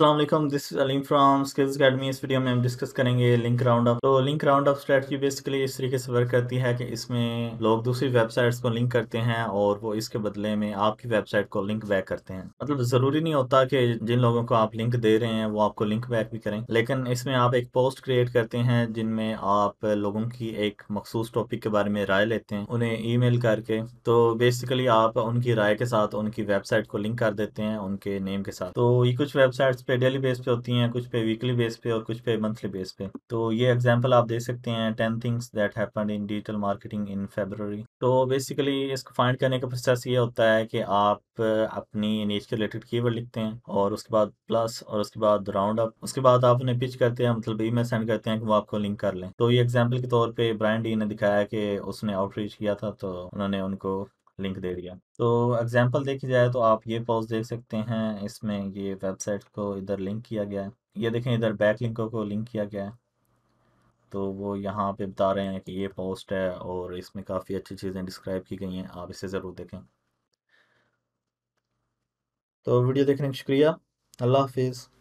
Aslam this Aleem from Skills Academy इस वीडियो में हम डिस्कस करेंगे लिंक राउंड ऑफ तो link round off strategy basically इस तरीके से वर्क करती है कि इसमें लोग दूसरी वेबसाइट्स को लिंक करते हैं और वो इसके बदले में आपकी वेबसाइट को लिंक बैक करते हैं मतलब ज़रूरी नहीं होता कि जिन लोगों को आप लिंक दे रहे हैं वो आपको लिंक बैक भी करें लेकिन इसमें आप एक पोस्ट क्रिएट करते हैं जिनमें आप लोगों की एक मखसूस टॉपिक के बारे में राय लेते हैं उन्हें ई करके तो बेसिकली आप उनकी राय के साथ उनकी वेबसाइट को लिंक कर देते हैं उनके नेम के साथ तो ये कुछ वेबसाइट्स पे डेली बेस पे होती हैं कुछ पे वीकली बेस पे और कुछ पे मंथली बेस पे तो ये एग्जांपल आप देख सकते हैं ten things that happen in digital marketing in February तो बेसिकली इसको फाइंड करने का प्रोसेस ये होता है कि आप अपनी नीच के रिलेटेड की लिखते हैं और उसके बाद प्लस और उसके बाद राउंड अप उसके बाद आप उन्हें पिच करते हैं मतलब ई सेंड करते हैं कि वो आपको लिंक कर लें तो ये एग्जाम्पल के तौर पर ब्रांड डी ने दिखाया कि उसने आउटरीच किया था तो उन्होंने उनको लिंक दे दिया तो एग्जाम्पल देखी जाए तो आप ये पोस्ट देख सकते हैं इसमें ये वेबसाइट को इधर लिंक किया गया है ये देखें इधर बैक लिंकों को लिंक किया गया है तो वो यहाँ पे बता रहे हैं कि ये पोस्ट है और इसमें काफ़ी अच्छी चीज़ें डिस्क्राइब की गई हैं आप इसे ज़रूर देखें तो वीडियो देखने का शुक्रिया अल्लाह हाफिज़